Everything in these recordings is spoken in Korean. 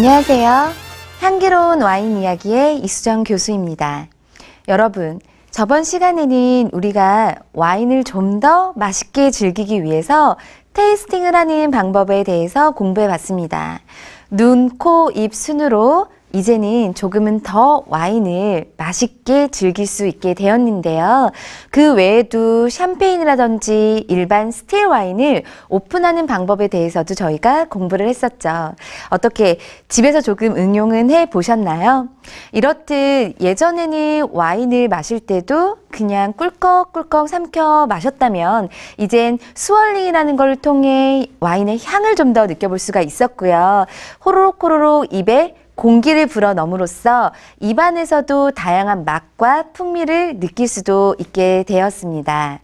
안녕하세요. 향기로운 와인 이야기의 이수정 교수입니다. 여러분, 저번 시간에는 우리가 와인을 좀 더 맛있게 즐기기 위해서 테이스팅을 하는 방법에 대해서 공부해 봤습니다. 눈, 코, 입 순으로 이제는 조금은 더 와인을 맛있게 즐길 수 있게 되었는데요. 그 외에도 샴페인이라든지 일반 스틸 와인을 오픈하는 방법에 대해서도 저희가 공부를 했었죠. 어떻게 집에서 조금 응용은 해 보셨나요? 이렇듯 예전에는 와인을 마실 때도 그냥 꿀꺽꿀꺽 삼켜 마셨다면 이젠 스월링이라는 걸 통해 와인의 향을 좀 더 느껴볼 수가 있었고요. 호로록 호로록 입에 공기를 불어넣음으로써 입안에서도 다양한 맛과 풍미를 느낄 수도 있게 되었습니다.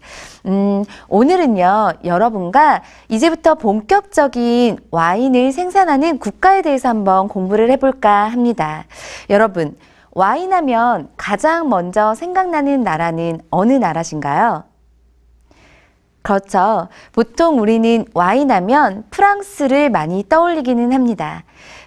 음, 오늘은요, 여러분과 이제부터 본격적인 와인을 생산하는 국가에 대해서 한번 공부를 해볼까 합니다. 여러분, 와인 하면 가장 먼저 생각나는 나라는 어느 나라신가요? 그렇죠. 보통 우리는 와인 하면 프랑스를 많이 떠올리기는 합니다.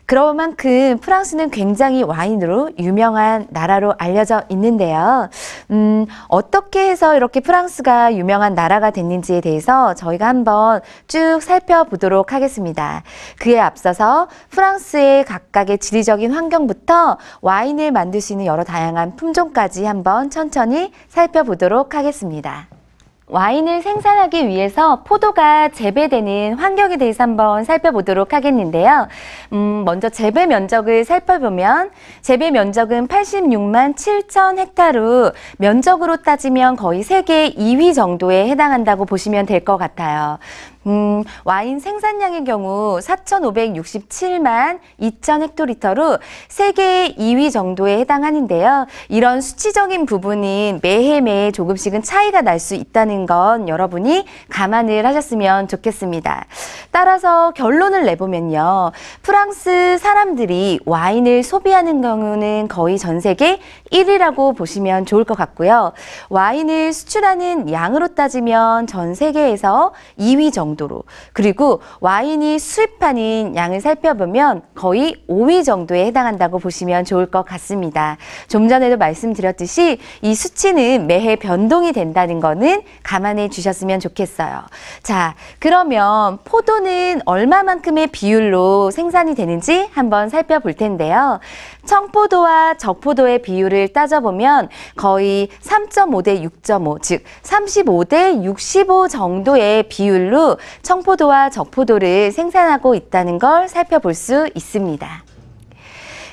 그만큼 런 그 프랑스는 굉장히 와인으로 유명한 나라로 알려져 있는데요. 음, 어떻게 해서 이렇게 프랑스가 유명한 나라가 됐는지에 대해서 저희가 한번 쭉 살펴보도록 하겠습니다. 그에 앞서서 프랑스의 각각의 지리적인 환경부터 와인을 만들 수 있는 여러 다양한 품종까지 한번 천천히 살펴보도록 하겠습니다. 와인을 생산하기 위해서 포도가 재배되는 환경에 대해서 한번 살펴보도록 하겠는데요. 음, 먼저 재배 면적을 살펴보면 재배 면적은 86만 7천 헥타르 면적으로 따지면 거의 세계 2위 정도에 해당한다고 보시면 될 것 같아요. 음, 와인 생산량의 경우 4,567만 2천 헥토리터로 세계 2위 정도에 해당하는데요. 이런 수치적인 부분은 매해 매해 조금씩은 차이가 날 수 있다는 건 여러분이 감안을 하셨으면 좋겠습니다. 따라서 결론을 내보면요. 프랑스 사람들이 와인을 소비하는 경우는 거의 전 세계 1위라고 보시면 좋을 것 같고요. 와인을 수출하는 양으로 따지면 전 세계에서 2위 정도로 그리고 와인이 수입하는 양을 살펴보면 거의 5위 정도에 해당한다고 보시면 좋을 것 같습니다. 좀 전에도 말씀드렸듯이 이 수치는 매해 변동이 된다는 거는 감안해 주셨으면 좋겠어요. 자, 그러면 포도는 얼마만큼의 비율로 생산이 되는지 한번 살펴볼 텐데요. 청포도와 적포도의 비율을 비율을 따져보면 거의 3.5 대 6.5, 즉 35 대 65 정도의 비율로 청포도와 적포도를 생산하고 있다는 걸 살펴볼 수 있습니다.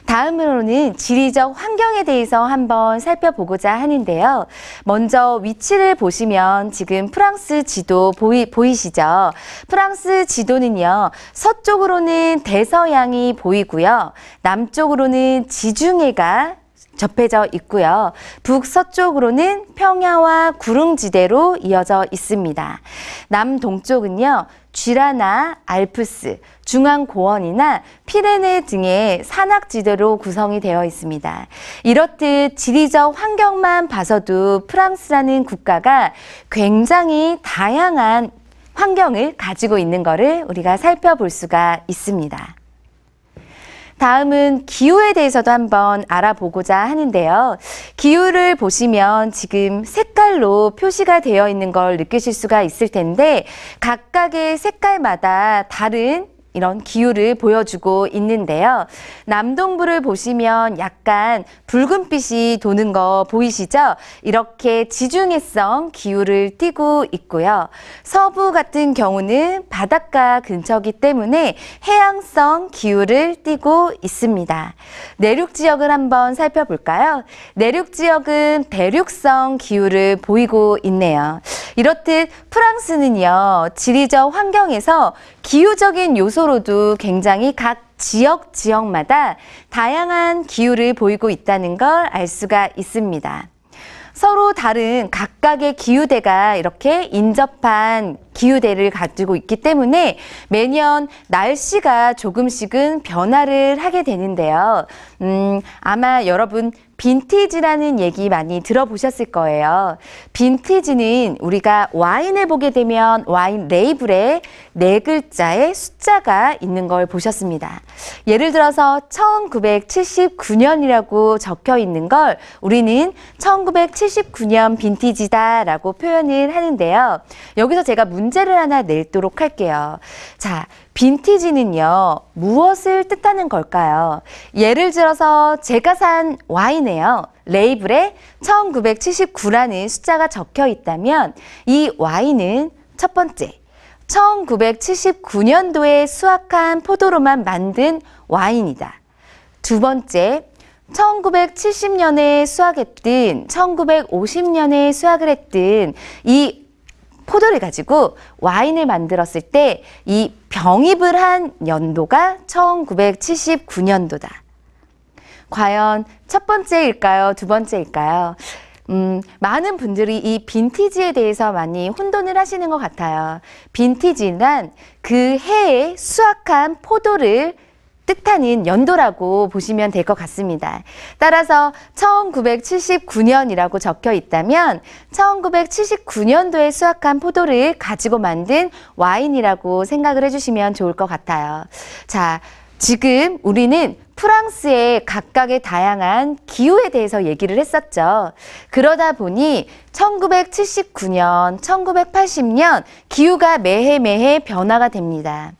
다음으로는 지리적 환경에 대해서 한번 살펴보고자 하는데요. 먼저 위치를 보시면 지금 프랑스 지도 보이, 보이시죠? 프랑스 지도는요, 서쪽으로는 대서양이 보이고요, 남쪽으로는 지중해가 접해져 있고요. 북서쪽으로는 평야와 구릉지대로 이어져 있습니다. 남동쪽은요. 쥐라나 알프스, 중앙고원이나 피레네 등의 산악지대로 구성이 되어 있습니다. 이렇듯 지리적 환경만 봐서도 프랑스라는 국가가 굉장히 다양한 환경을 가지고 있는 것을 우리가 살펴볼 수가 있습니다. 다음은 기후에 대해서도 한번 알아보고자 하는데요. 기후를 보시면 지금 색깔로 표시가 되어 있는 걸 느끼실 수가 있을 텐데 각각의 색깔마다 다른 이런 기후를 보여주고 있는데요. 남동부를 보시면 약간 붉은빛이 도는 거 보이시죠? 이렇게 지중해성 기후를 띠고 있고요. 서부 같은 경우는 바닷가 근처기 때문에 해양성 기후를 띠고 있습니다. 내륙 지역을 한번 살펴볼까요? 내륙 지역은 대륙성 기후를 보이고 있네요. 이렇듯 프랑스는요, 지리적 환경에서 기후적인 요소 정도로도 굉장히 각 지역 지역마다 다양한 기후를 보이고 있다는 걸 알 수가 있습니다. 서로 다른 각각의 기후대가 이렇게 인접한 기후대를 가지고 있기 때문에 매년 날씨가 조금씩은 변화를 하게 되는데요. 음, 아마 여러분 빈티지라는 얘기 많이 들어보셨을 거예요. 빈티지는 우리가 와인을 보게 되면 와인 레이블에 네 글자의 숫자가 있는 걸 보셨습니다. 예를 들어서 1979년이라고 적혀 있는 걸 우리는 1979년 빈티지다라고 표현을 하는데요. 여기서 제가 문제를 하나 낼도록 할게요. 자, 빈티지는요, 무엇을 뜻하는 걸까요? 예를 들어서 제가 산 와인에요. 레이블에 1979라는 숫자가 적혀 있다면 이 와인은 첫 번째, 1979년도에 수확한 포도로만 만든 와인이다. 두 번째, 1970년에 수확했든 1950년에 수확을 했든 이 포도를 가지고 와인을 만들었을 때 이 병입을 한 연도가 1979년도다. 과연 첫 번째일까요? 두 번째일까요? 음, 많은 분들이 이 빈티지에 대해서 많이 혼돈을 하시는 것 같아요. 빈티지란 그 해에 수확한 포도를 뜻하는 연도라고 보시면 될 것 같습니다. 따라서 1979년이라고 적혀 있다면 1979년도에 수확한 포도를 가지고 만든 와인이라고 생각을 해주시면 좋을 것 같아요. 자, 지금 우리는 프랑스의 각각의 다양한 기후에 대해서 얘기를 했었죠. 그러다 보니 1979년, 1980년 기후가 매해 매해 변화가 됩니다.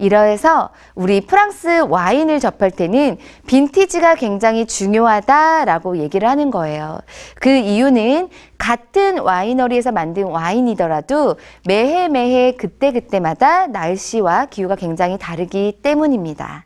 이러해서 우리 프랑스 와인을 접할 때는 빈티지가 굉장히 중요하다라고 얘기를 하는 거예요. 그 이유는 같은 와이너리에서 만든 와인이더라도 매해 매해 그때 그때마다 날씨와 기후가 굉장히 다르기 때문입니다.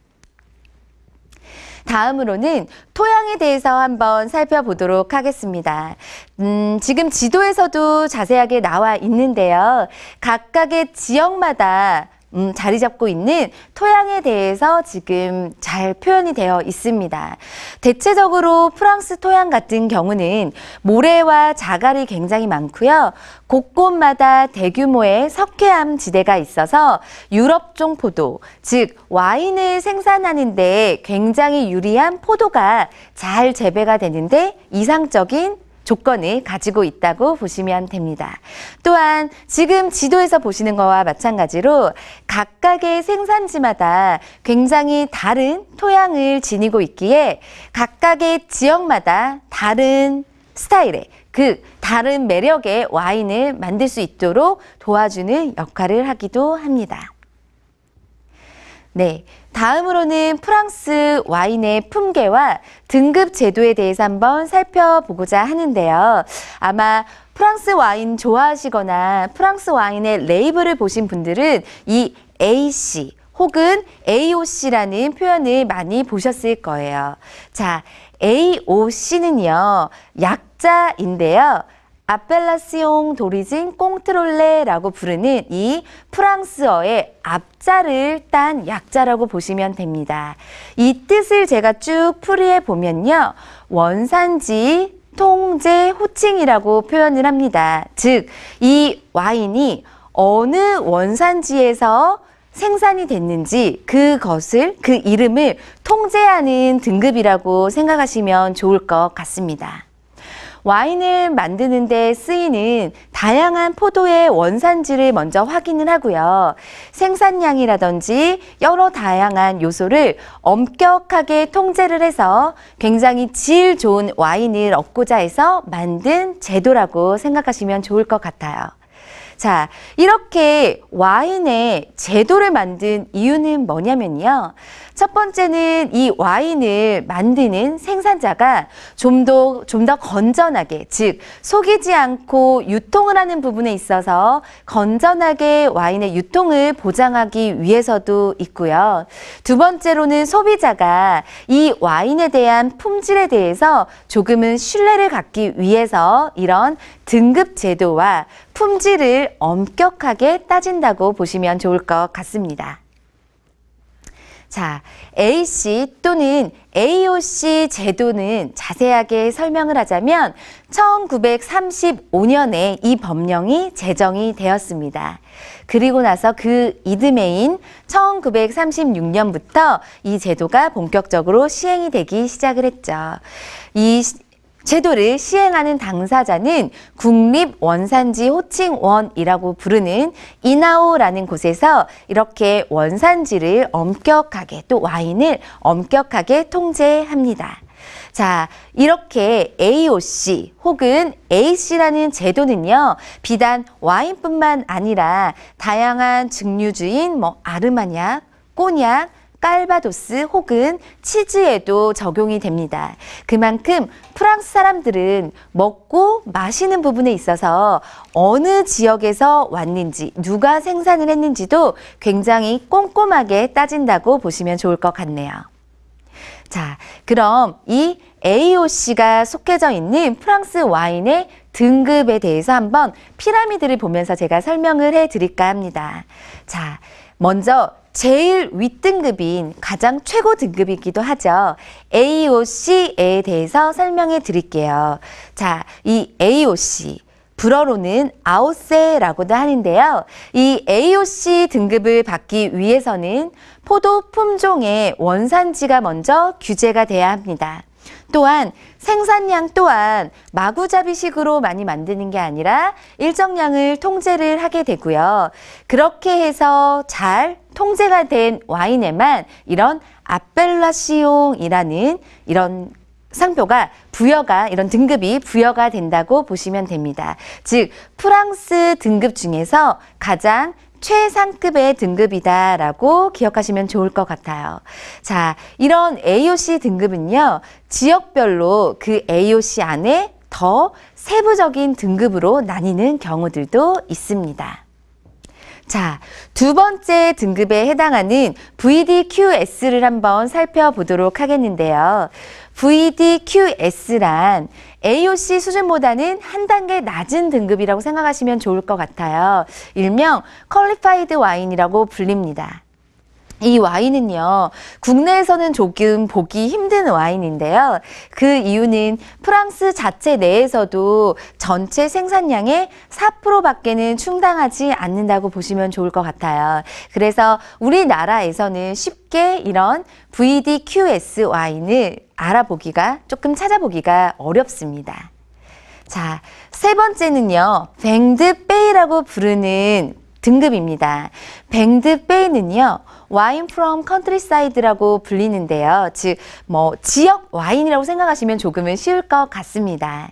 다음으로는 토양에 대해서 한번 살펴보도록 하겠습니다. 음, 지금 지도에서도 자세하게 나와 있는데요. 각각의 지역마다 음, 자리 잡고 있는 토양에 대해서 지금 잘 표현이 되어 있습니다. 대체적으로 프랑스 토양 같은 경우는 모래와 자갈이 굉장히 많고요. 곳곳마다 대규모의 석회암 지대가 있어서 유럽종 포도, 즉 와인을 생산하는 데 굉장히 유리한 포도가 잘 재배가 되는데 이상적인 조건을 가지고 있다고 보시면 됩니다. 또한 지금 지도에서 보시는 것과 마찬가지로 각각의 생산지마다 굉장히 다른 토양을 지니고 있기에 각각의 지역마다 다른 스타일의 그 다른 매력의 와인을 만들 수 있도록 도와주는 역할을 하기도 합니다. 네. 다음으로는 프랑스 와인의 품계와 등급 제도에 대해서 한번 살펴보고자 하는데요. 아마 프랑스 와인 좋아하시거나 프랑스 와인의 레이블을 보신 분들은 이 AC 혹은 AOC라는 표현을 많이 보셨을 거예요. 자, AOC는요, 약자인데요. 아펠라시옹 도리진 꽁트롤레라고 부르는 이 프랑스어의 앞자를 딴 약자라고 보시면 됩니다. 이 뜻을 제가 쭉 풀이해 보면요. 원산지 통제 호칭이라고 표현을 합니다. 즉, 이 와인이 어느 원산지에서 생산이 됐는지 그것을 그 이름을 통제하는 등급이라고 생각하시면 좋을 것 같습니다. 와인을 만드는 데 쓰이는 다양한 포도의 원산지를 먼저 확인을 하고요. 생산량이라든지 여러 다양한 요소를 엄격하게 통제를 해서 굉장히 질 좋은 와인을 얻고자 해서 만든 제도라고 생각하시면 좋을 것 같아요. 자, 이렇게 와인의 제도를 만든 이유는 뭐냐면요. 첫 번째는 이 와인을 만드는 생산자가 좀 더 좀 더 건전하게 즉 속이지 않고 유통을 하는 부분에 있어서 건전하게 와인의 유통을 보장하기 위해서도 있고요. 두 번째로는 소비자가 이 와인에 대한 품질에 대해서 조금은 신뢰를 갖기 위해서 이런 등급 제도와 품질을 엄격하게 따진다고 보시면 좋을 것 같습니다. 자, A씨 또는 AOC 제도는 자세하게 설명을 하자면 1935년에 이 법령이 제정이 되었습니다. 그리고 나서 그 이듬해인 1936년부터 이 제도가 본격적으로 시행이 되기 시작을 했죠. 이 제도를 시행하는 당사자는 국립원산지 호칭원이라고 부르는 이나오라는 곳에서 이렇게 원산지를 엄격하게 또 와인을 엄격하게 통제합니다. 자, 이렇게 AOC 혹은 AC라는 제도는요, 비단 와인뿐만 아니라 다양한 증류주인 뭐 아르마냑, 꼬냑, 깔바도스 혹은 치즈에도 적용이 됩니다. 그만큼 프랑스 사람들은 먹고 마시는 부분에 있어서 어느 지역에서 왔는지 누가 생산을 했는지도 굉장히 꼼꼼하게 따진다고 보시면 좋을 것 같네요. 자, 그럼 이 AOC가 속해져 있는 프랑스 와인의 등급에 대해서 한번 피라미드를 보면서 제가 설명을 해 드릴까 합니다. 자, 먼저 제일 윗등급인 가장 최고 등급이기도 하죠. AOC에 대해서 설명해 드릴게요. 자, 이 AOC. 불어로는 아오세라고도 하는데요. 이 AOC 등급을 받기 위해서는 포도 품종의 원산지가 먼저 규제가 돼야 합니다. 또한 생산량 또한 마구잡이식으로 많이 만드는 게 아니라 일정량을 통제를 하게 되고요. 그렇게 해서 잘 통제가 된 와인에만 이런 아펠라시옹이라는 이런 상표가 부여가 이런 등급이 부여가 된다고 보시면 됩니다. 즉 프랑스 등급 중에서 가장 최상급의 등급이다라고 기억하시면 좋을 것 같아요. 자, 이런 AOC 등급은요, 지역별로 그 AOC 안에 더 세부적인 등급으로 나뉘는 경우들도 있습니다. 자, 두 번째 등급에 해당하는 VDQS를 한번 살펴보도록 하겠는데요. VDQS란 AOC 수준보다는 한 단계 낮은 등급이라고 생각하시면 좋을 것 같아요. 일명 퀄리파이드 와인이라고 불립니다. 이 와인은요, 국내에서는 조금 보기 힘든 와인인데요. 그 이유는 프랑스 자체 내에서도 전체 생산량의 4%밖에는 충당하지 않는다고 보시면 좋을 것 같아요. 그래서 우리나라에서는 쉽게 이런 VDQS 와인을 알아보기가 조금 찾아보기가 어렵습니다. 자, 세 번째는요, 뱅드 베이라고 부르는 등급입니다. 뱅드 베이는요, 와인 프롬 컨트리사이드라고 불리는데요. 즉, 뭐 지역 와인이라고 생각하시면 조금은 쉬울 것 같습니다.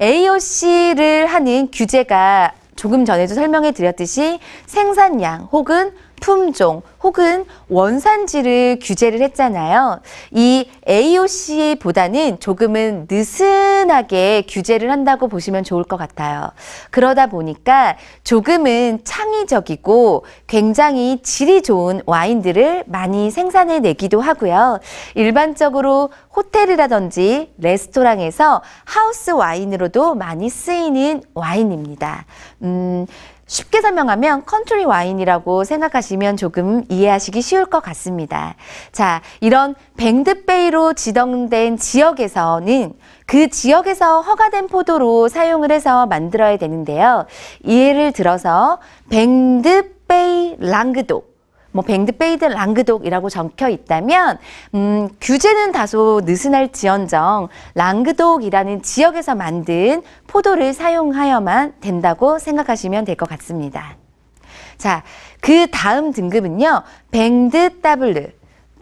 AOC를 하는 규제가 조금 전에도 설명해 드렸듯이 생산량 혹은 품종 혹은 원산지를 규제를 했잖아요. 이 AOC보다는 조금은 느슨하게 규제를 한다고 보시면 좋을 것 같아요. 그러다 보니까 조금은 창의적이고 굉장히 질이 좋은 와인들을 많이 생산해 내기도 하고요. 일반적으로 호텔이라든지 레스토랑에서 하우스 와인으로도 많이 쓰이는 와인입니다. 음, 쉽게 설명하면 컨트리 와인이라고 생각하시면 조금 이해하시기 쉬울 것 같습니다. 자, 이런 뱅드베이로 지정된 지역에서는 그 지역에서 허가된 포도로 사용을 해서 만들어야 되는데요. 예를 들어서 뱅드베이 랑그독 뭐 뱅드페이드 랑그독이라고 적혀 있다면 음, 규제는 다소 느슨할지언정 랑그독이라는 지역에서 만든 포도를 사용하여만 된다고 생각하시면 될 것 같습니다. 자, 그 다음 등급은요. 뱅드 따블르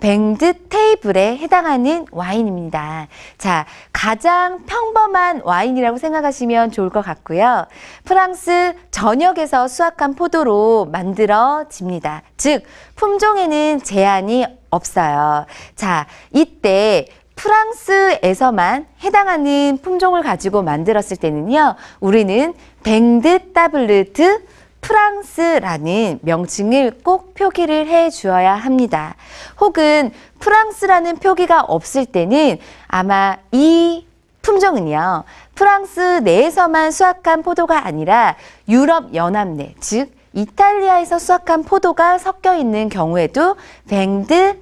밴드 테이블에 해당하는 와인입니다. 자, 가장 평범한 와인이라고 생각하시면 좋을 것 같고요. 프랑스 전역에서 수확한 포도로 만들어집니다. 즉, 품종에는 제한이 없어요. 자, 이때 프랑스에서만 해당하는 품종을 가지고 만들었을 때는요, 우리는 밴드 따블르트 프랑스라는 명칭을 꼭 표기를 해 주어야 합니다. 혹은 프랑스라는 표기가 없을 때는 아마 이 품종은요. 프랑스 내에서만 수확한 포도가 아니라 유럽 연합 내, 즉 이탈리아에서 수확한 포도가 섞여 있는 경우에도 뱅드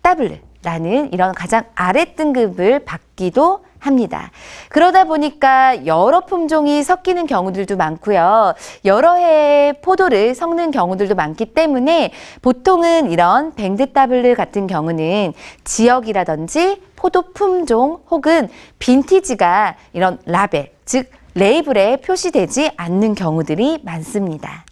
따 라는 이런 가장 아래 등급을 받기도 합니다. 그러다 보니까 여러 품종이 섞이는 경우들도 많고요. 여러 해의 포도를 섞는 경우들도 많기 때문에 보통은 이런 밴드따블르 같은 경우는 지역이라든지 포도 품종 혹은 빈티지가 이런 라벨, 즉 레이블에 표시되지 않는 경우들이 많습니다.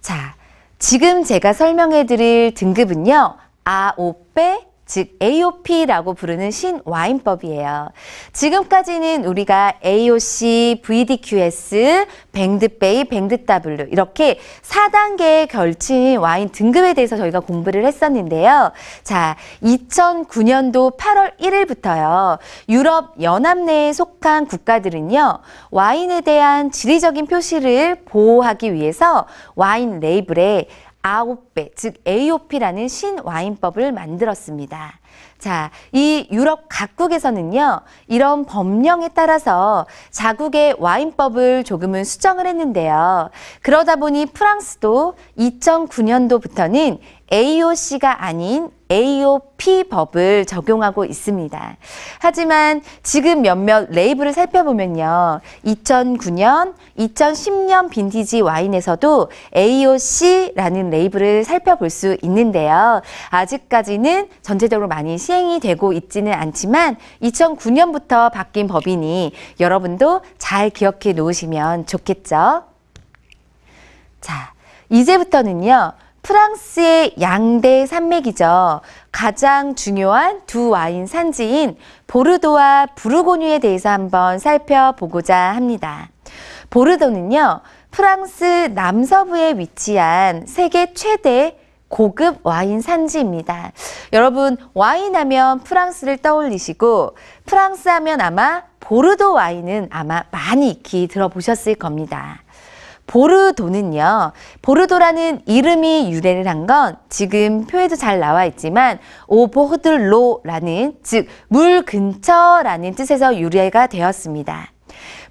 자, 지금 제가 설명해 드릴 등급은요. 아오빼 즉 AOP라고 부르는 신와인법이에요. 지금까지는 우리가 AOC, VDQS, 뱅드베이, 뱅드블루 이렇게 4단계에 걸친 와인 등급에 대해서 저희가 공부를 했었는데요. 자, 2009년도 8월 1일부터요. 유럽 연합 내에 속한 국가들은요. 와인에 대한 지리적인 표시를 보호하기 위해서 와인 레이블에 아 9배, 즉 AOP라는 신와인법을 만들었습니다. 자, 이 유럽 각국에서는요, 이런 법령에 따라서 자국의 와인법을 조금은 수정을 했는데요. 그러다 보니 프랑스도 2009년도부터는 AOC가 아닌 AOP 법을 적용하고 있습니다. 하지만 지금 몇몇 레이블을 살펴보면요. 2009년, 2010년 빈티지 와인에서도 AOC라는 레이블을 살펴볼 수 있는데요. 아직까지는 전체적으로 많이 시행이 되고 있지는 않지만 2009년부터 바뀐 법이니 여러분도 잘 기억해 놓으시면 좋겠죠. 자, 이제부터는요. 프랑스의 양대 산맥이죠. 가장 중요한 두 와인 산지인 보르도와 부르고뉴에 대해서 한번 살펴보고자 합니다. 보르도는요, 프랑스 남서부에 위치한 세계 최대 고급 와인 산지입니다. 여러분, 와인 하면 프랑스를 떠올리시고, 프랑스 하면 아마 보르도 와인은 아마 많이 익히 들어보셨을 겁니다. 보르도는요. 보르도라는 이름이 유래를 한 건 지금 표에도 잘 나와 있지만 오보호들로라는 즉 물 근처라는 뜻에서 유래가 되었습니다.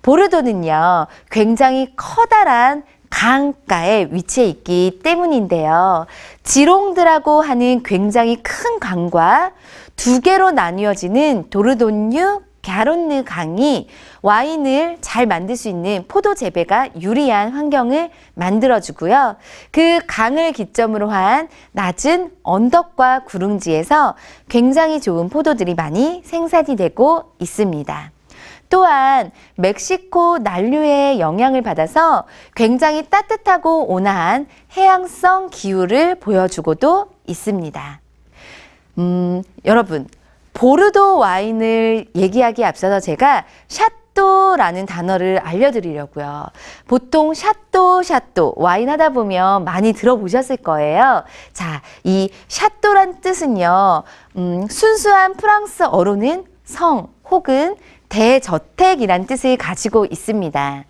보르도는요. 굉장히 커다란 강가에 위치해 있기 때문인데요. 지롱드라고 하는 굉장히 큰 강과 두 개로 나뉘어지는 도르돈유 갸론느 강이 와인을 잘 만들 수 있는 포도 재배가 유리한 환경을 만들어주고요. 그 강을 기점으로 한 낮은 언덕과 구릉지에서 굉장히 좋은 포도들이 많이 생산이 되고 있습니다. 또한 멕시코 난류의 영향을 받아서 굉장히 따뜻하고 온화한 해양성 기후를 보여주고도 있습니다. 음, 여러분, 보르도 와인을 얘기하기에 앞서서 제가 샷 샤또라는 단어를 알려드리려고요. 보통 샤또, 샤또, 와인 하다 보면 많이 들어보셨을 거예요. 자, 이 샤또란 뜻은요, 음, 순수한 프랑스어로는 성 혹은 대저택이란 뜻을 가지고 있습니다.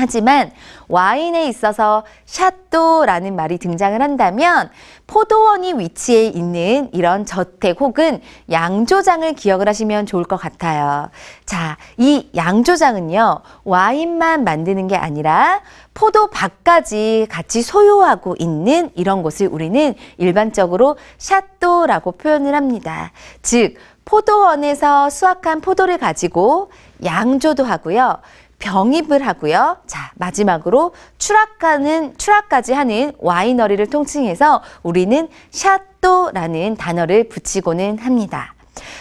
하지만 와인에 있어서 샤또라는 말이 등장을 한다면 포도원이 위치해 있는 이런 저택 혹은 양조장을 기억을 하시면 좋을 것 같아요. 자, 이 양조장은요, 와인만 만드는 게 아니라 포도밭까지 같이 소유하고 있는 이런 곳을 우리는 일반적으로 샤또라고 표현을 합니다. 즉, 포도원에서 수확한 포도를 가지고 양조도 하고요. 병입을 하고요. 자, 마지막으로 추락하는 추락까지 하는 와이너리를 통칭해서 우리는 샷도라는 단어를 붙이고는 합니다.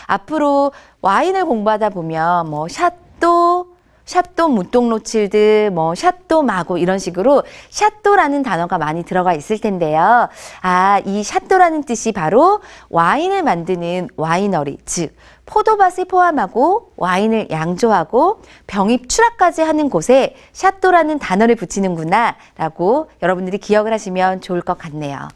앞으로 와인을 공부하다 보면 뭐 샷도, 샷도 문똥 로칠드, 뭐 샷도 마고 이런 식으로 샷도라는 단어가 많이 들어가 있을 텐데요. 아, 이 샷도라는 뜻이 바로 와인을 만드는 와이너리, 즉 포도밭을 포함하고 와인을 양조하고 병입 추락까지 하는 곳에 샷도라는 단어를 붙이는구나 라고 여러분들이 기억을 하시면 좋을 것 같네요.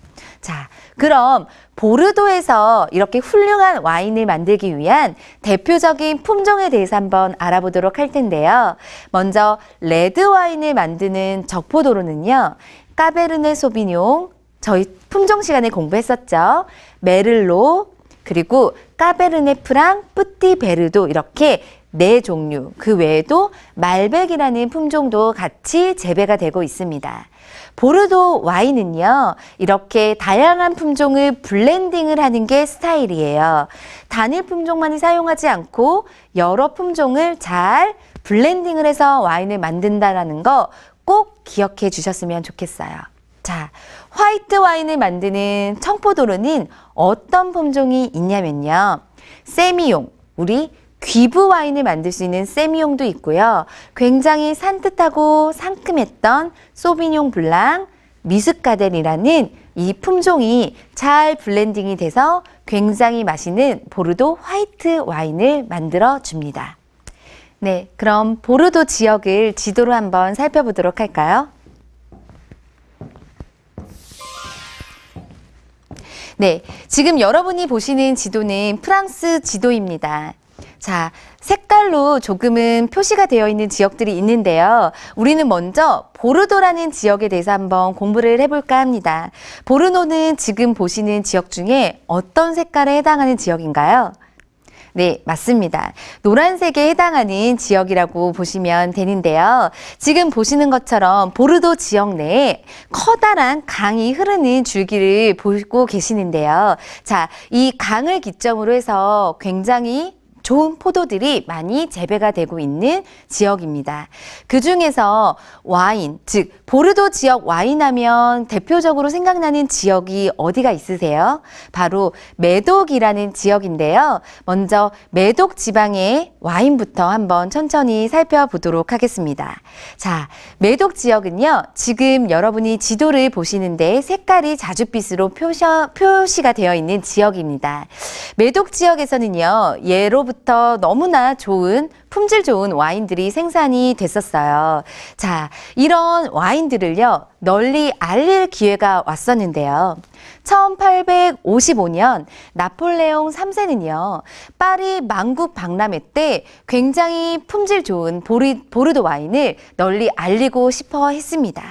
자, 그럼 보르도에서 이렇게 훌륭한 와인을 만들기 위한 대표적인 품종에 대해서 한번 알아보도록 할 텐데요. 먼저 레드 와인을 만드는 적포도로는요. 까베르네 소비뇽, 저희 품종 시간에 공부했었죠. 메를로, 그리고 까베르네 프랑, 뿌띠베르도 이렇게 네 종류, 그 외에도 말백이라는 품종도 같이 재배가 되고 있습니다. 보르도 와인은요. 이렇게 다양한 품종을 블렌딩을 하는 게 스타일이에요. 단일 품종만을 사용하지 않고 여러 품종을 잘 블렌딩을 해서 와인을 만든다라는 거 꼭 기억해 주셨으면 좋겠어요. 자, 화이트 와인을 만드는 청포도로는 어떤 품종이 있냐면요. 세미용, 우리 귀부 와인을 만들 수 있는 세미용도 있고요. 굉장히 산뜻하고 상큼했던 소비뇽 블랑, 미스카델이라는이 품종이 잘 블렌딩이 돼서 굉장히 맛있는 보르도 화이트 와인을 만들어 줍니다. 네, 그럼 보르도 지역을 지도로 한번 살펴보도록 할까요? 네, 지금 여러분이 보시는 지도는 프랑스 지도입니다. 자, 색깔로 조금은 표시가 되어 있는 지역들이 있는데요. 우리는 먼저 보르도라는 지역에 대해서 한번 공부를 해볼까 합니다. 보르노는 지금 보시는 지역 중에 어떤 색깔에 해당하는 지역인가요? 네, 맞습니다. 노란색에 해당하는 지역이라고 보시면 되는데요. 지금 보시는 것처럼 보르도 지역 내에 커다란 강이 흐르는 줄기를 보고 계시는데요. 자, 이 강을 기점으로 해서 굉장히 좋은 포도들이 많이 재배가 되고 있는 지역입니다. 그 중에서 와인, 즉 보르도 지역 와인하면 대표적으로 생각나는 지역이 어디가 있으세요? 바로 매독이라는 지역인데요. 먼저 매독 지방의 와인부터 한번 천천히 살펴보도록 하겠습니다. 자, 매독 지역은요. 지금 여러분이 지도를 보시는데 색깔이 자주빛으로 표시, 표시가 되어 있는 지역입니다. 매독 지역에서는요. 예로부터 때부터 너무나 좋은 품질 좋은 와인들이 생산이 됐었어요. 자, 이런 와인들을요. 널리 알릴 기회가 왔었는데요. 1855년 나폴레옹 3세는요. 파리 망국 박람회 때 굉장히 품질 좋은 보르도 와인을 널리 알리고 싶어 했습니다.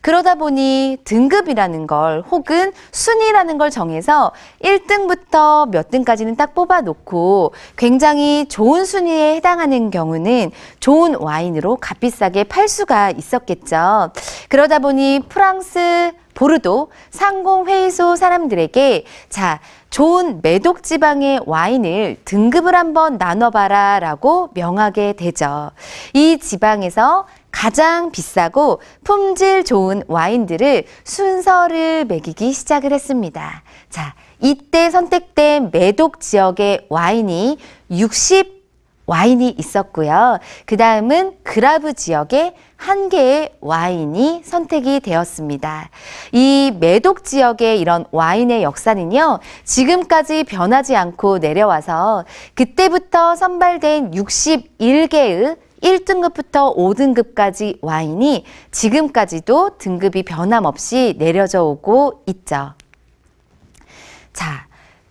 그러다 보니 등급이라는 걸 혹은 순위라는 걸 정해서 1등부터 몇 등까지는 딱 뽑아놓고 굉장히 좋은 순위에 해당하는 경우는 좋은 와인으로 값비싸게 팔 수가 있었겠죠. 그러다 보니 프랑스 보르도 상공회의소 사람들에게 자 좋은 매독 지방의 와인을 등급을 한번 나눠봐라 라고 명하게 되죠. 이 지방에서 가장 비싸고 품질 좋은 와인들을 순서를 매기기 시작을 했습니다. 자, 이때 선택된 매독 지역의 와인이 60 와인이 있었고요. 그 다음은 그라브 지역의한 개의 와인이 선택이 되었습니다. 이 매독 지역의 이런 와인의 역사는요, 지금까지 변하지 않고 내려와서 그때부터 선발된 61개의 1등급부터 5등급까지 와인이 지금까지도 등급이 변함없이 내려져 오고 있죠. 자,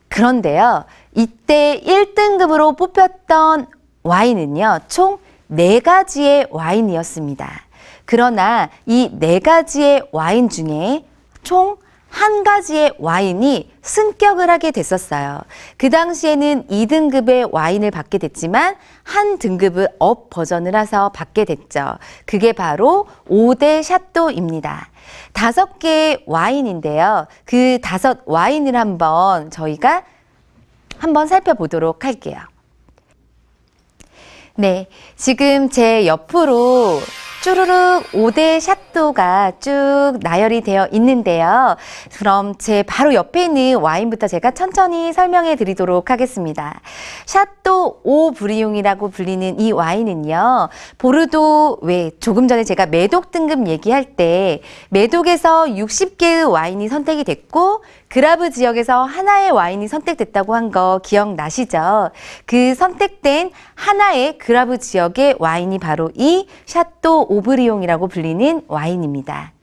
그런데요. 이때 1등급으로 뽑혔던 와인은요. 총 4가지의 와인이었습니다. 그러나 이 4가지의 와인 중에 총한 가지의 와인이 승격을 하게 됐었어요. 그 당시에는 2등급의 와인을 받게 됐지만 한 등급을 업 버전을 해서 받게 됐죠. 그게 바로 5대 샤또입니다. 다섯 개의 와인인데요. 그 다섯 와인을 한번 저희가 한번 살펴보도록 할게요. 네, 지금 제 옆으로 쭈르륵 5대 샷도가 쭉 나열이 되어 있는데요. 그럼 제 바로 옆에 있는 와인부터 제가 천천히 설명해 드리도록 하겠습니다. 샷도 오브리용이라고 불리는 이 와인은요. 보르도 왜 조금 전에 제가 매독 등급 얘기할 때 매독에서 60개의 와인이 선택이 됐고 그라브 지역에서 하나의 와인이 선택됐다고 한 거 기억나시죠? 그 선택된 하나의 그라브 지역의 와인이 바로 이 샤또 오브리옹이라고 불리는 와인입니다.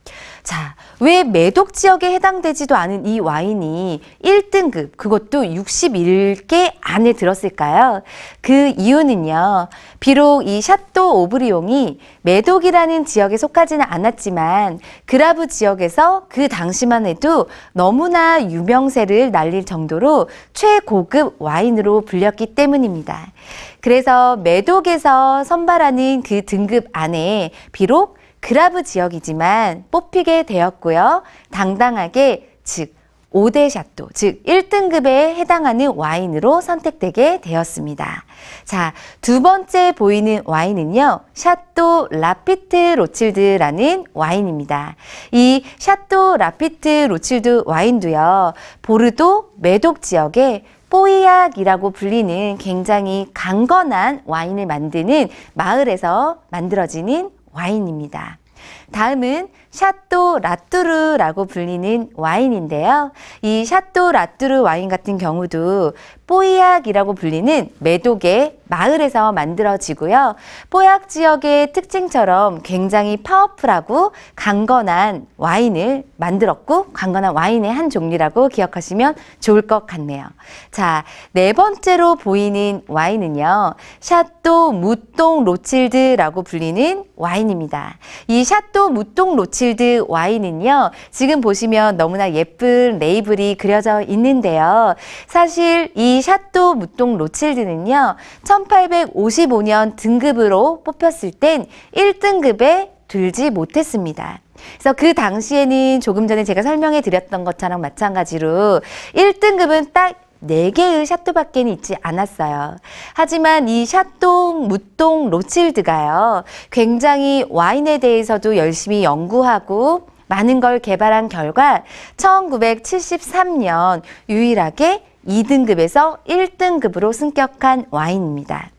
자, 왜 매독 지역에 해당되지도 않은 이 와인이 1등급, 그것도 61개 안에 들었을까요? 그 이유는요, 비록 이 샤또 오브리용이 매독이라는 지역에 속하지는 않았지만, 그라브 지역에서 그 당시만 해도 너무나 유명세를 날릴 정도로 최고급 와인으로 불렸기 때문입니다. 그래서 매독에서 선발하는 그 등급 안에 비록 그라브 지역이지만 뽑히게 되었고요. 당당하게 즉 5대 샷도, 즉 1등급에 해당하는 와인으로 선택되게 되었습니다. 자, 두 번째 보이는 와인은요. 샷도 라피트 로칠드라는 와인입니다. 이 샷도 라피트 로칠드 와인도요. 보르도 매독 지역에 뽀이약이라고 불리는 굉장히 강건한 와인을 만드는 마을에서 만들어지는 와인입니다. 다음은 샤또 라뚜르라고 불리는 와인인데요. 이 샤또 라뚜르 와인 같은 경우도 뽀이악이라고 불리는 매독의 마을에서 만들어지고요. 뽀약 지역의 특징처럼 굉장히 파워풀하고 강건한 와인을 만들었고 강건한 와인의 한 종류라고 기억하시면 좋을 것 같네요. 자, 네 번째로 보이는 와인은요. 샤또 무똥 로칠드라고 불리는 와인입니다. 이 샤또 무똥 로칠드 마틸드 와 Y는요. 지금 보시면 너무나 예쁜 레이블이 그려져 있는데요. 사실 이 샤또 무똥 로칠드는요. 1855년 등급으로 뽑혔을 땐 1등급에 들지 못했습니다. 그래서 그 당시에는 조금 전에 제가 설명해 드렸던 것처럼 마찬가지로 1등급은 딱 4개의 샷도 밖에 는 있지 않았어요. 하지만 이 샤똥, 무똥, 로칠드가요. 굉장히 와인에 대해서도 열심히 연구하고 많은 걸 개발한 결과 1973년 유일하게 2등급에서 1등급으로 승격한 와인입니다.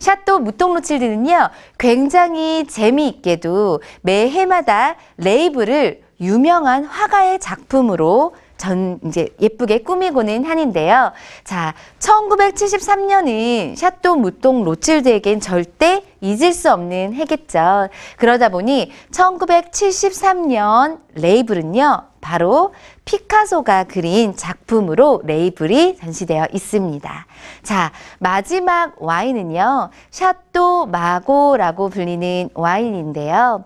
샤또 무똥로칠드는요, 굉장히 재미있게도 매 해마다 레이블을 유명한 화가의 작품으로 전 이제 예쁘게 꾸미고는 하는데요. 자, 1973년은 샤또 무똥 로칠드에겐 절대 잊을 수 없는 해겠죠. 그러다 보니 1973년 레이블은요. 바로 피카소가 그린 작품으로 레이블이 전시되어 있습니다. 자, 마지막 와인은요. 샤또 마고라고 불리는 와인인데요.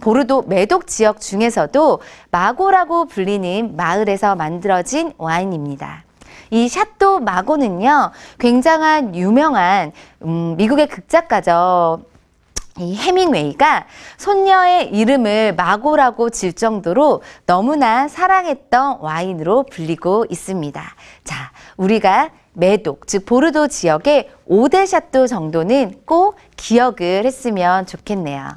보르도 매독 지역 중에서도 마고라고 불리는 마을에서 만들어진 와인입니다. 이 샤또 마고는요, 굉장한 유명한 음, 미국의 극작가죠. 이 해밍웨이가 손녀의 이름을 마고라고 질 정도로 너무나 사랑했던 와인으로 불리고 있습니다. 자, 우리가 매독, 즉 보르도 지역의 오대 샤또 정도는 꼭 기억을 했으면 좋겠네요.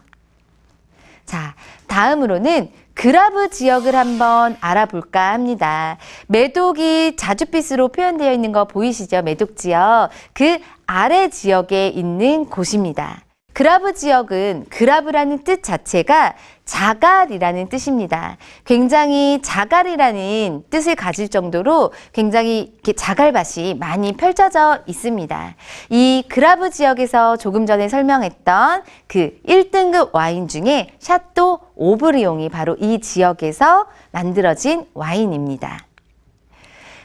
자, 다음으로는 그라브 지역을 한번 알아볼까 합니다. 매독이 자주빛으로 표현되어 있는 거 보이시죠? 매독 지역. 그 아래 지역에 있는 곳입니다. 그라브 지역은 그라브라는 뜻 자체가 자갈이라는 뜻입니다. 굉장히 자갈이라는 뜻을 가질 정도로 굉장히 자갈밭이 많이 펼쳐져 있습니다. 이 그라브 지역에서 조금 전에 설명했던 그 1등급 와인 중에 샤또 오브리옹이 바로 이 지역에서 만들어진 와인입니다.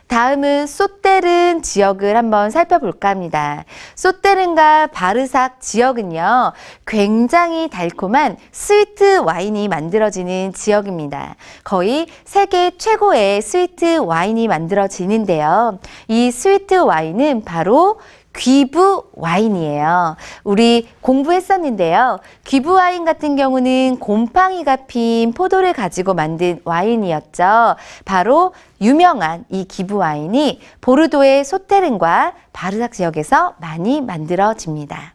다음은 쏘떼른 지역을 한번 살펴볼까 합니다. 쏘테른과 바르삭 지역은요. 굉장히 달콤한 스위트 와인이 만들어지는 지역입니다. 거의 세계 최고의 스위트 와인이 만들어지는데요. 이 스위트 와인은 바로 귀부 와인이에요. 우리 공부했었는데요. 귀부 와인 같은 경우는 곰팡이가 핀 포도를 가지고 만든 와인이었죠. 바로 유명한 이 기부 와인이 보르도의 소테른과 바르삭 지역에서 많이 만들어집니다.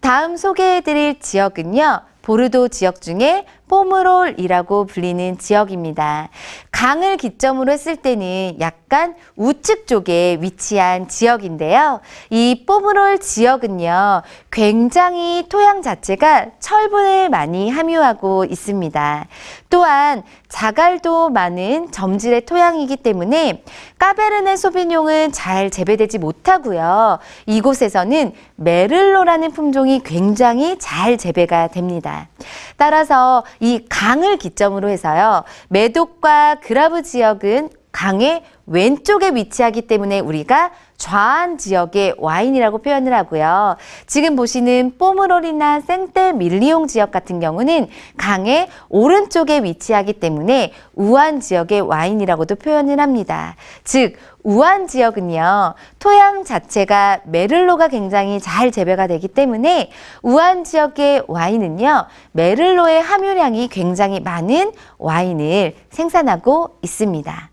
다음 소개해드릴 지역은요. 보르도 지역 중에 포므롤이라고 불리는 지역입니다. 강을 기점으로 했을 때는 약간 우측 쪽에 위치한 지역인데요. 이 포므롤 지역은요, 굉장히 토양 자체가 철분을 많이 함유하고 있습니다. 또한 자갈도 많은 점질의 토양이기 때문에 까베르네 소비뇽은 잘 재배되지 못하고요. 이곳에서는 메를로라는 품종이 굉장히 잘 재배가 됩니다. 따라서 이 강을 기점으로 해서요. 매독과 그라브 지역은 강의 왼쪽에 위치하기 때문에 우리가 좌안 지역의 와인이라고 표현을 하고요. 지금 보시는 뽀무롤이나 생떼 밀리옹 지역 같은 경우는 강의 오른쪽에 위치하기 때문에 우한 지역의 와인이라고도 표현을 합니다. 즉 우한 지역은요, 토양 자체가 메를로가 굉장히 잘 재배가 되기 때문에 우한 지역의 와인은요, 메를로의 함유량이 굉장히 많은 와인을 생산하고 있습니다.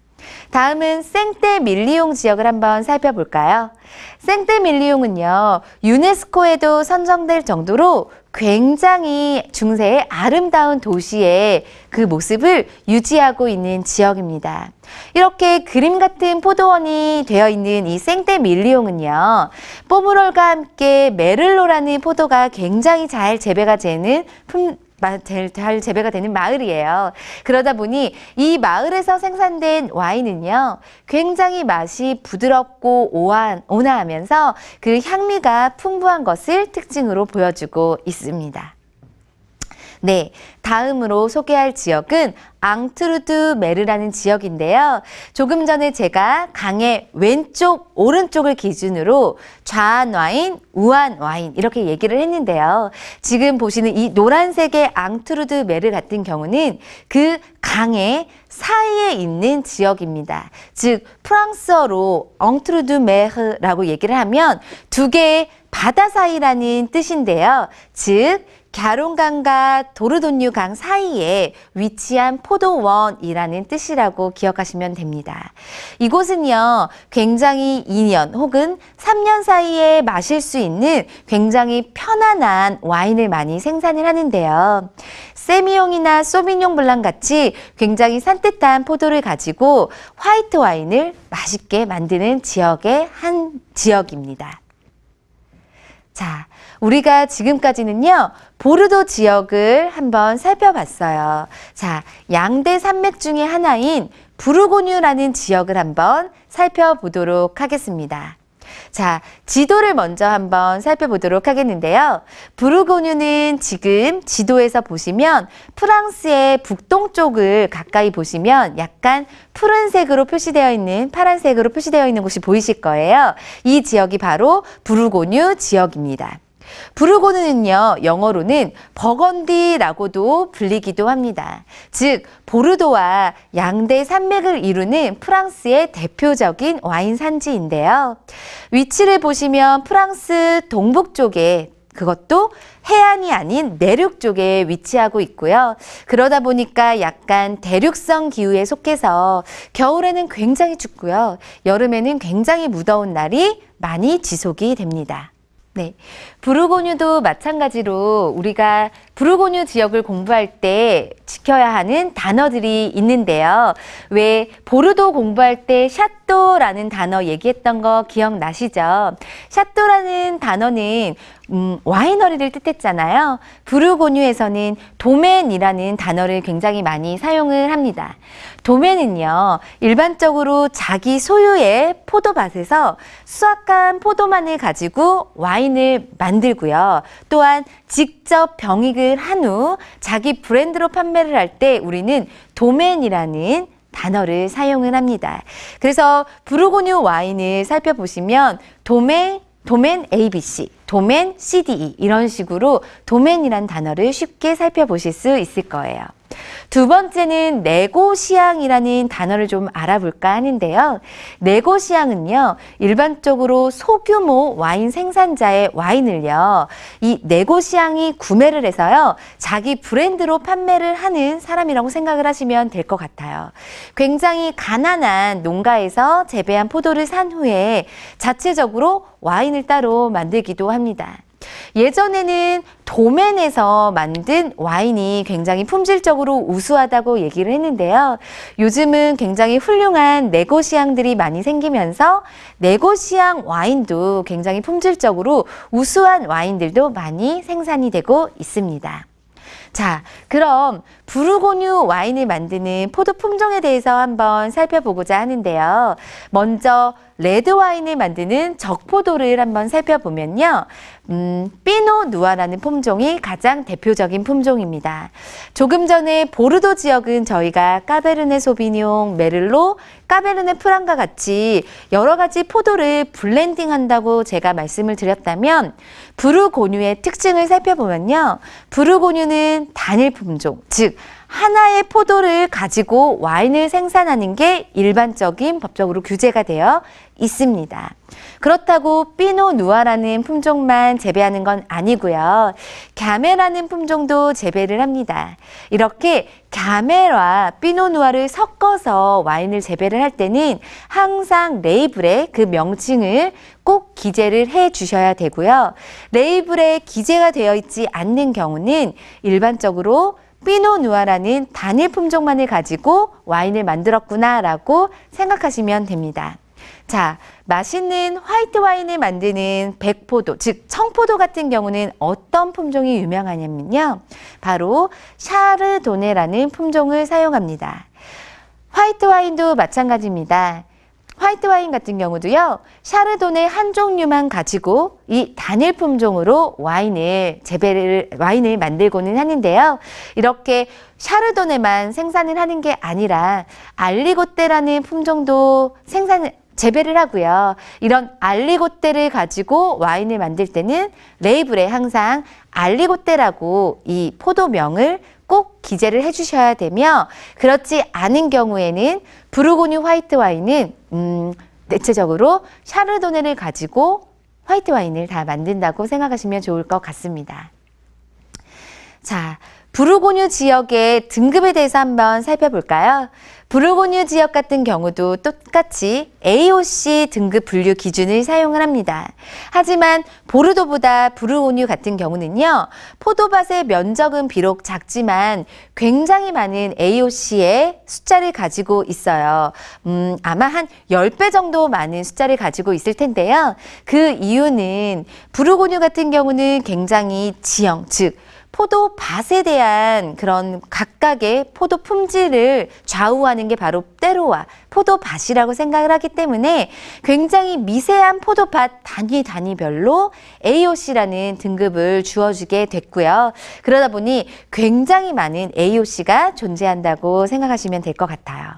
다음은 생떼 밀리용 지역을 한번 살펴볼까요? 생떼 밀리용은요, 유네스코에도 선정될 정도로 굉장히 중세의 아름다운 도시의 그 모습을 유지하고 있는 지역입니다. 이렇게 그림 같은 포도원이 되어 있는 이 생떼 밀리옹은요. 뽀물월과 함께 메를로라는 포도가 굉장히 잘 재배가 되는 품, 잘, 잘 재배가 되는 마을이에요. 그러다 보니 이 마을에서 생산된 와인은요, 굉장히 맛이 부드럽고 오한, 온화하면서 그 향미가 풍부한 것을 특징으로 보여주고 있습니다. 네, 다음으로 소개할 지역은 앙트루드 메르라는 지역인데요. 조금 전에 제가 강의 왼쪽, 오른쪽을 기준으로 좌안 와인, 우안 와인 이렇게 얘기를 했는데요. 지금 보시는 이 노란색의 앙트루드 메르 같은 경우는 그 강의 사이에 있는 지역입니다. 즉 프랑스어로 엉트루드 메르라고 얘기를 하면 두 개의 바다 사이라는 뜻인데요. 즉 갸롱강과 도르돈유강 사이에 위치한 포도원이라는 뜻이라고 기억하시면 됩니다. 이곳은요, 굉장히 2년 혹은 3년 사이에 마실 수 있는 굉장히 편안한 와인을 많이 생산을 하는데요. 세미용이나 소비뇽 블랑 같이 굉장히 산뜻한 포도를 가지고 화이트 와인을 맛있게 만드는 지역의 한 지역입니다. 자, 우리가 지금까지는요, 보르도 지역을 한번 살펴봤어요. 자, 양대 산맥 중에 하나인 부르고뉴라는 지역을 한번 살펴보도록 하겠습니다. 자, 지도를 먼저 한번 살펴보도록 하겠는데요. 부르고뉴는 지금 지도에서 보시면 프랑스의 북동쪽을 가까이 보시면 약간 푸른색으로 표시되어 있는 파란색으로 표시되어 있는 곳이 보이실 거예요. 이 지역이 바로 부르고뉴 지역입니다. 부르고는요, 영어로는 버건디라고도 불리기도 합니다. 즉, 보르도와 양대 산맥을 이루는 프랑스의 대표적인 와인 산지인데요. 위치를 보시면 프랑스 동북쪽에 그것도 해안이 아닌 내륙 쪽에 위치하고 있고요. 그러다 보니까 약간 대륙성 기후에 속해서 겨울에는 굉장히 춥고요. 여름에는 굉장히 무더운 날이 많이 지속이 됩니다. 네. 브루고뉴도 마찬가지로 우리가 브루고뉴 지역을 공부할 때 지켜야 하는 단어들이 있는데요. 왜 보르도 공부할 때 샤또라는 단어 얘기했던 거 기억나시죠? 샤또라는 단어는 음, 와이너리를 뜻했잖아요. 브루고뉴에서는 도맨이라는 단어를 굉장히 많이 사용을 합니다. 도맨은요, 일반적으로 자기 소유의 포도밭에서 수확한 포도만을 가지고 와인을 만 만들고요. 또한 직접 병익을 한 후 자기 브랜드로 판매를 할 때 우리는 도맨이라는 단어를 사용을 합니다. 그래서 브루고뉴 와인을 살펴보시면 도메, 도맨 ABC, 도맨 CDE 이런 식으로 도맨이란 단어를 쉽게 살펴보실 수 있을 거예요. 두 번째는 내고시향이라는 단어를 좀 알아볼까 하는데요. 내고시향은요, 일반적으로 소규모 와인 생산자의 와인을요, 이 내고시향이 구매를 해서요, 자기 브랜드로 판매를 하는 사람이라고 생각을 하시면 될 것 같아요. 굉장히 가난한 농가에서 재배한 포도를 산 후에 자체적으로 와인을 따로 만들기도 합니다. 예전에는 도맨에서 만든 와인이 굉장히 품질적으로 우수하다고 얘기를 했는데요. 요즘은 굉장히 훌륭한 네고시향들이 많이 생기면서 네고시향 와인도 굉장히 품질적으로 우수한 와인들도 많이 생산이 되고 있습니다. 자, 그럼 부르고뉴 와인을 만드는 포도 품종에 대해서 한번 살펴보고자 하는데요. 먼저 레드 와인을 만드는 적포도를 한번 살펴보면요. 음, 피노 누아라는 품종이 가장 대표적인 품종입니다. 조금 전에 보르도 지역은 저희가 까베르네 소비뇽, 메를로, 까베르네 프랑과 같이 여러 가지 포도를 블렌딩 한다고 제가 말씀을 드렸다면 부르고뉴의 특징을 살펴보면요. 부르고뉴는 단일 품종, 즉 하나의 포도를 가지고 와인을 생산하는 게 일반적인 법적으로 규제가 되어 있습니다. 그렇다고 피노 누아라는 품종만 재배하는 건 아니고요. 갸메라는 품종도 재배를 합니다. 이렇게 갸메와 피노 누아를 섞어서 와인을 재배를 할 때는 항상 레이블에 그 명칭을 꼭 기재를 해 주셔야 되고요. 레이블에 기재가 되어 있지 않는 경우는 일반적으로 피노누아라는 단일 품종만을 가지고 와인을 만들었구나라고 생각하시면 됩니다. 자, 맛있는 화이트 와인을 만드는 백포도, 즉 청포도 같은 경우는 어떤 품종이 유명하냐면요. 바로 샤르도네라는 품종을 사용합니다. 화이트 와인도 마찬가지입니다. 화이트 와인 같은 경우도요. 샤르도네 한 종류만 가지고 이 단일 품종으로 와인을 재배를 와인을 만들고는 하는데요. 이렇게 샤르도네만 생산을 하는 게 아니라 알리고떼라는 품종도 생산을 재배를 하고요. 이런 알리고떼를 가지고 와인을 만들 때는 레이블에 항상 알리고떼라고 이 포도명을 꼭 기재를 해주셔야 되며 그렇지 않은 경우에는 브르고뉴 화이트 와인은 음, 대체적으로 샤르도네를 가지고 화이트 와인을 다 만든다고 생각하시면 좋을 것 같습니다. 자, 부르고뉴 지역의 등급에 대해서 한번 살펴볼까요? 부르고뉴 지역 같은 경우도 똑같이 AOC 등급 분류 기준을 사용을 합니다. 하지만 보르도보다 부르고뉴 같은 경우는요. 포도밭의 면적은 비록 작지만 굉장히 많은 AOC의 숫자를 가지고 있어요. 음, 아마 한 10배 정도 많은 숫자를 가지고 있을 텐데요. 그 이유는 부르고뉴 같은 경우는 굉장히 지형, 즉 포도밭에 대한 그런 각각의 포도 품질을 좌우하는 게 바로 때로와 포도밭이라고 생각을 하기 때문에 굉장히 미세한 포도밭 단위 단위별로 AOC라는 등급을 주어주게 됐고요. 그러다 보니 굉장히 많은 AOC가 존재한다고 생각하시면 될 것 같아요.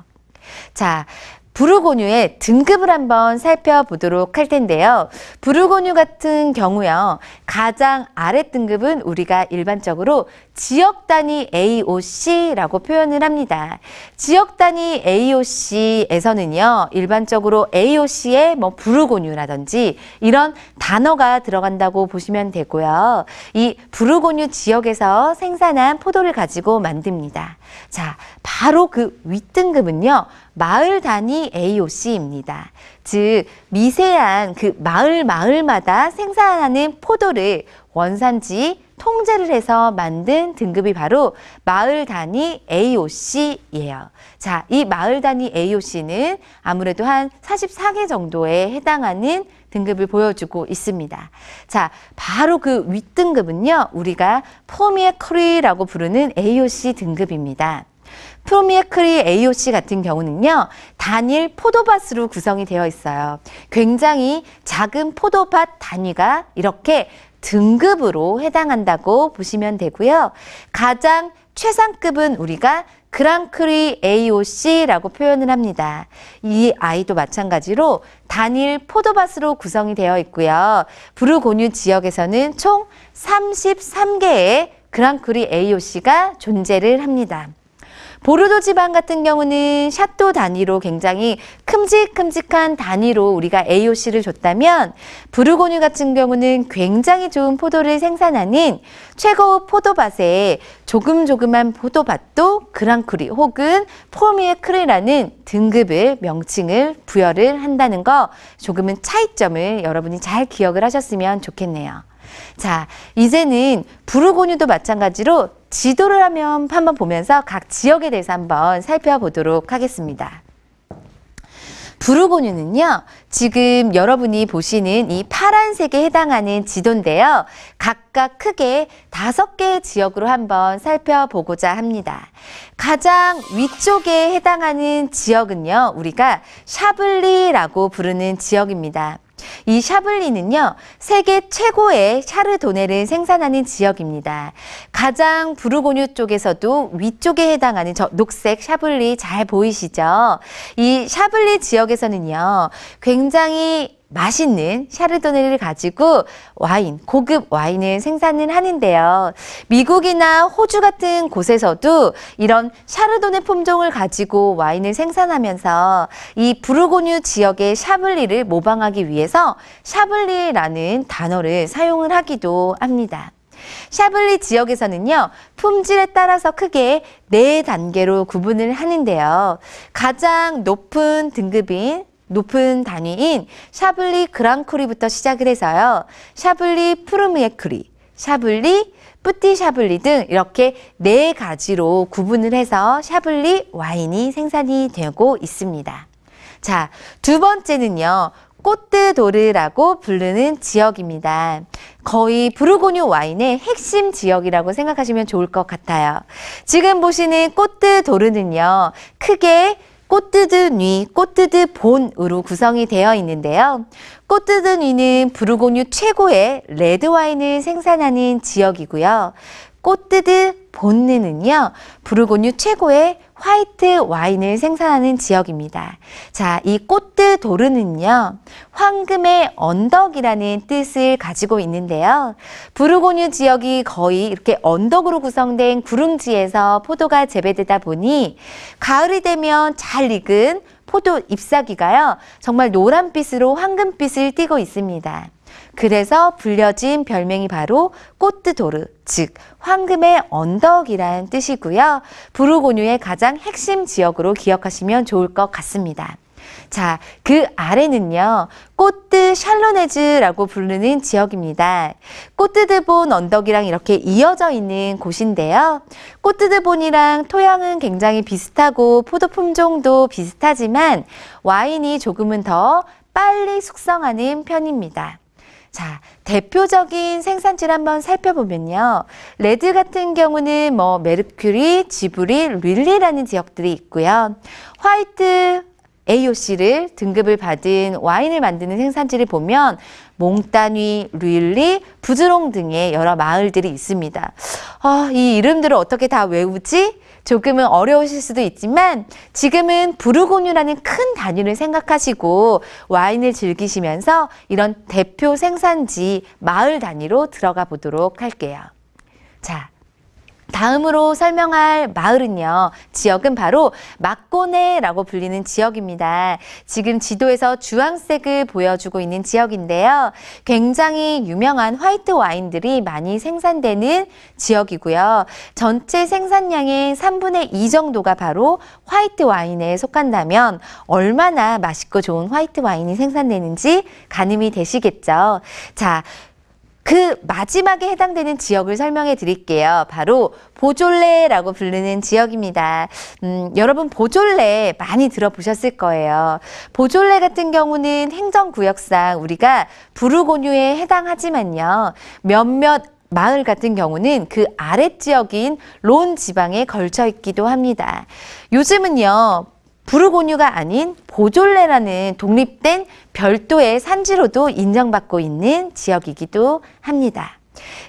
자, 부르고뉴의 등급을 한번 살펴보도록 할 텐데요. 부르고뉴 같은 경우요. 가장 아래 등급은 우리가 일반적으로 지역 단위 AOC라고 표현을 합니다. 지역 단위 AOC에서는요. 일반적으로 AOC에 뭐 부르고뉴라든지 이런 단어가 들어간다고 보시면 되고요. 이 부르고뉴 지역에서 생산한 포도를 가지고 만듭니다. 자, 바로 그 윗등급은요. 마을 단위 AOC입니다. 즉 미세한 그 마을 마을마다 생산하는 포도를 원산지 통제를 해서 만든 등급이 바로 마을 단위 AOC예요. 자, 이 마을 단위 AOC는 아무래도 한 44개 정도에 해당하는 등급을 보여주고 있습니다. 자, 바로 그 윗등급은요, 우리가 포미에크리라고 부르는 AOC 등급입니다. 프로미에크리 AOC 같은 경우는요, 단일 포도밭으로 구성이 되어 있어요. 굉장히 작은 포도밭 단위가 이렇게 등급으로 해당한다고 보시면 되고요. 가장 최상급은 우리가 그랑크리 AOC라고 표현을 합니다. 이 아이도 마찬가지로 단일 포도밭으로 구성이 되어 있고요. 부르고뉴 지역에서는 총 33개의 그랑크리 AOC가 존재를 합니다. 보르도 지방 같은 경우는 샷도 단위로 굉장히 큼직큼직한 단위로 우리가 AOC를 줬다면 부르고뉴 같은 경우는 굉장히 좋은 포도를 생산하는 최고 포도밭에 조금 조그만 포도밭도 그랑크리 혹은 포미에 크리라는 등급을 명칭을 부여를 한다는 거 조금은 차이점을 여러분이 잘 기억을 하셨으면 좋겠네요. 자, 이제는 부르고뉴도 마찬가지로 지도를 하면 한번 보면서 각 지역에 대해서 한번 살펴보도록 하겠습니다. 부르고뉴는요. 지금 여러분이 보시는 이 파란색에 해당하는 지도인데요. 각각 크게 다섯 개의 지역으로 한번 살펴보고자 합니다. 가장 위쪽에 해당하는 지역은요. 우리가 샤블리라고 부르는 지역입니다. 이 샤블리는요, 세계 최고의 샤르도네를 생산하는 지역입니다. 가장 부르고뉴 쪽에서도 위쪽에 해당하는 저 녹색 샤블리 잘 보이시죠? 이 샤블리 지역에서는요, 굉장히 맛있는 샤르도네를 가지고 와인, 고급 와인을 생산을 하는데요. 미국이나 호주 같은 곳에서도 이런 샤르도네 품종을 가지고 와인을 생산하면서 이 부르고뉴 지역의 샤블리를 모방하기 위해서 샤블리라는 단어를 사용을 하기도 합니다. 샤블리 지역에서는요, 품질에 따라서 크게 네 단계로 구분을 하는데요. 가장 높은 등급인 높은 단위인 샤블리 그랑크리부터 시작을 해서요. 샤블리 푸르미에크리, 샤블리 뿌띠 샤블리 등 이렇게 네 가지로 구분을 해서 샤블리 와인이 생산이 되고 있습니다. 자, 두 번째는요. 꽃드도르라고 부르는 지역입니다. 거의 브르고뉴 와인의 핵심 지역이라고 생각하시면 좋을 것 같아요. 지금 보시는 꽃드도르는요. 크게 꽃뜨듯 위, 꽃뜨듯 본으로 구성이 되어 있는데요. 꽃뜨듯 위는 부르고뉴 최고의 레드와인을 생산하는 지역이고요. 꽃뜨듯 본느는요, 부르고뉴 최고의 화이트 와인을 생산하는 지역입니다. 자, 이 꽃드 도르는요, 황금의 언덕이라는 뜻을 가지고 있는데요. 부르고뉴 지역이 거의 이렇게 언덕으로 구성된 구릉지에서 포도가 재배되다 보니 가을이 되면 잘 익은 포도 잎사귀가요, 정말 노란빛으로 황금빛을 띠고 있습니다. 그래서 불려진 별명이 바로 꽃드도르, 즉 황금의 언덕이라는 뜻이고요. 부르고뉴의 가장 핵심 지역으로 기억하시면 좋을 것 같습니다. 자, 그 아래는요, 꽃드 샬로네즈라고 부르는 지역입니다. 꽃드드본 언덕이랑 이렇게 이어져 있는 곳인데요. 꽃드드본이랑 토양은 굉장히 비슷하고 포도 품종도 비슷하지만 와인이 조금은 더 빨리 숙성하는 편입니다. 자, 대표적인 생산지를 한번 살펴보면요. 레드 같은 경우는 뭐 메르큐리, 지브리, 릴리라는 지역들이 있고요. 화이트, AOC를 등급을 받은 와인을 만드는 생산지를 보면 몽따니 류일리, 부즈롱 등의 여러 마을들이 있습니다. 어, 이 이름들을 어떻게 다 외우지? 조금은 어려우실 수도 있지만 지금은 부르고뉴라는 큰 단위를 생각하시고 와인을 즐기시면서 이런 대표 생산지 마을 단위로 들어가 보도록 할게요. 자, 다음으로 설명할 마을은요. 지역은 바로 막고네라고 불리는 지역입니다. 지금 지도에서 주황색을 보여주고 있는 지역인데요. 굉장히 유명한 화이트 와인들이 많이 생산되는 지역이고요. 전체 생산량의 3분의 2 정도가 바로 화이트 와인에 속한다면 얼마나 맛있고 좋은 화이트 와인이 생산되는지 가늠이 되시겠죠. 자, 그 마지막에 해당되는 지역을 설명해 드릴게요. 바로 보졸레라고 부르는 지역입니다. 음, 여러분 보졸레 많이 들어보셨을 거예요. 보졸레 같은 경우는 행정구역상 우리가 부르고뉴에 해당하지만요. 몇몇 마을 같은 경우는 그 아랫 지역인 론 지방에 걸쳐 있기도 합니다. 요즘은요, 부르고뉴가 아닌 보졸레라는 독립된 별도의 산지로도 인정받고 있는 지역이기도 합니다.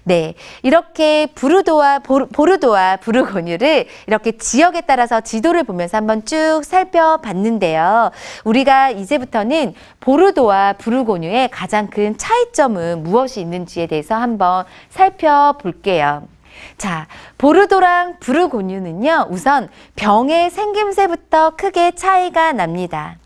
네. 이렇게 부르도와 보르, 도와 부르고뉴를 이렇게 지역에 따라서 지도를 보면서 한번 쭉 살펴봤는데요. 우리가 이제부터는 보르도와 부르고뉴의 가장 큰 차이점은 무엇이 있는지에 대해서 한번 살펴볼게요. 자, 보르도랑 부르고뉴는요, 우선 병의 생김새부터 크게 차이가 납니다.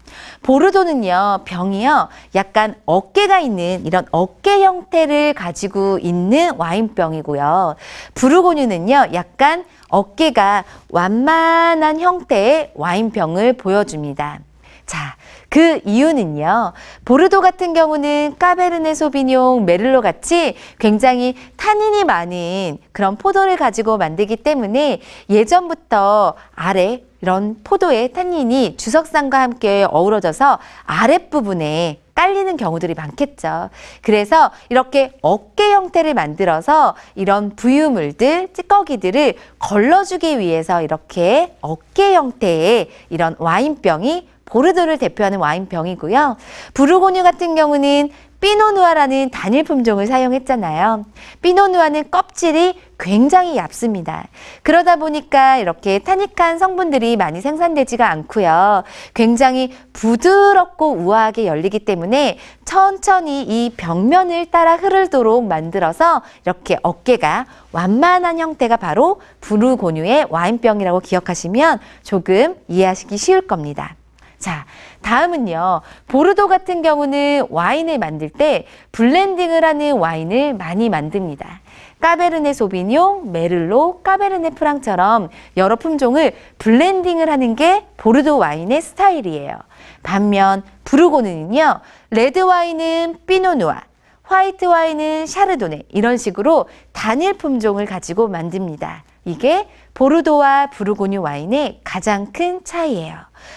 보르도는요, 병이요, 약간 어깨가 있는 이런 어깨 형태를 가지고 있는 와인병이고요. 부르고뉴는요, 약간 어깨가 완만한 형태의 와인병을 보여줍니다. 자, 그 이유는요. 보르도 같은 경우는 까베르네 소비뇽, 메를로 같이 굉장히 탄닌이 많은 그런 포도를 가지고 만들기 때문에 예전부터 아래 이런 포도의 탄닌이 주석상과 함께 어우러져서 아랫부분에 깔리는 경우들이 많겠죠. 그래서 이렇게 어깨 형태를 만들어서 이런 부유물들, 찌꺼기들을 걸러주기 위해서 이렇게 어깨 형태의 이런 와인병이 보르도를 대표하는 와인병이고요. 부르고뉴 같은 경우는 피노누아라는 단일 품종을 사용했잖아요. 피노누아는 껍질이 굉장히 얇습니다. 그러다 보니까 이렇게 탄닉한 성분들이 많이 생산되지가 않고요. 굉장히 부드럽고 우아하게 열리기 때문에 천천히 이 벽면을 따라 흐르도록 만들어서 이렇게 어깨가 완만한 형태가 바로 부르고뉴의 와인병이라고 기억하시면 조금 이해하시기 쉬울 겁니다. 자, 다음은요. 보르도 같은 경우는 와인을 만들 때 블렌딩을 하는 와인을 많이 만듭니다. 까베르네 소비뇽, 메를로, 까베르네 프랑처럼 여러 품종을 블렌딩을 하는 게 보르도 와인의 스타일이에요. 반면 부르고는요. 레드 와인은 피노누아, 화이트 와인은 샤르도네 이런 식으로 단일 품종을 가지고 만듭니다. 이게 보르도와 부르고뉴 와인의 가장 큰 차이예요.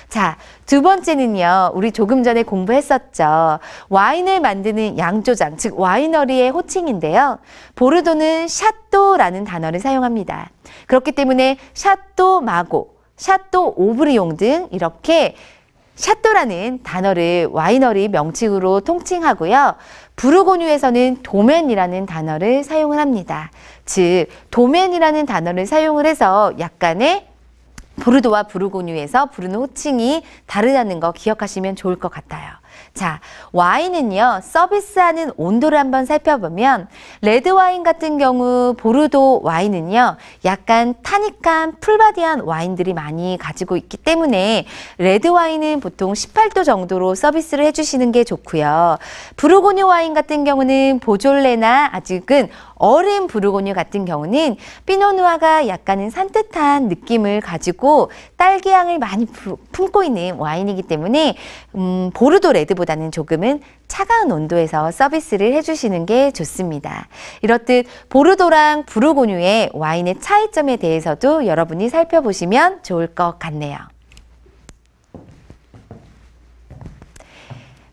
자, 두 번째는요. 우리 조금 전에 공부했었죠. 와인을 만드는 양조장, 즉 와이너리의 호칭인데요. 보르도는 샤또라는 단어를 사용합니다. 그렇기 때문에 샤또 마고, 샤또 오브리용 등 이렇게 샤또라는 단어를 와이너리 명칭으로 통칭하고요. 부르고뉴에서는 도맨이라는 단어를 사용을 합니다. 즉, 도맨이라는 단어를 사용을 해서 약간의 부르도와 부르고뉴에서 부르는 호칭이 다르다는 거 기억하시면 좋을 것 같아요. 자, 와인은요, 서비스하는 온도를 한번 살펴보면, 레드 와인 같은 경우 보르도 와인은요, 약간 타닉한 풀바디한 와인들이 많이 가지고 있기 때문에, 레드 와인은 보통 18도 정도로 서비스를 해주시는 게 좋고요. 브루고뉴 와인 같은 경우는 보졸레나 아직은 어린 부르고뉴 같은 경우는 피노누아가 약간은 산뜻한 느낌을 가지고 딸기향을 많이 품고 있는 와인이기 때문에 음, 보르도 레드보다는 조금은 차가운 온도에서 서비스를 해주시는 게 좋습니다. 이렇듯 보르도랑 부르고뉴의 와인의 차이점에 대해서도 여러분이 살펴보시면 좋을 것 같네요.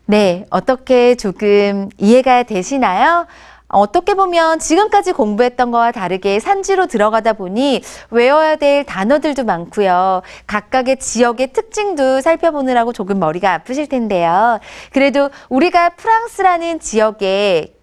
네, 어떻게 조금 이해가 되시나요? 어떻게 보면 지금까지 공부했던 거와 다르게 산지로 들어가다 보니 외워야 될 단어들도 많고요. 각각의 지역의 특징도 살펴보느라고 조금 머리가 아프실 텐데요. 그래도 우리가 프랑스라는 지역에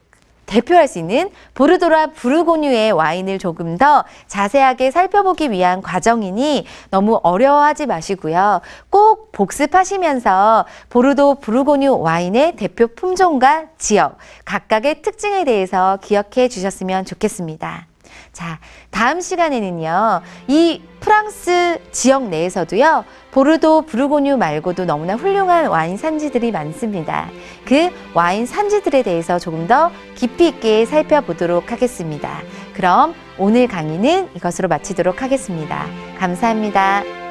대표할 수 있는 보르도라 브르고뉴의 와인을 조금 더 자세하게 살펴보기 위한 과정이니 너무 어려워하지 마시고요. 꼭 복습하시면서 보르도 부르고뉴 와인의 대표 품종과 지역, 각각의 특징에 대해서 기억해 주셨으면 좋겠습니다. 자, 다음 시간에는요. 이 프랑스 지역 내에서도요. 보르도, 브르고뉴 말고도 너무나 훌륭한 와인 산지들이 많습니다. 그 와인 산지들에 대해서 조금 더 깊이 있게 살펴보도록 하겠습니다. 그럼 오늘 강의는 이것으로 마치도록 하겠습니다. 감사합니다.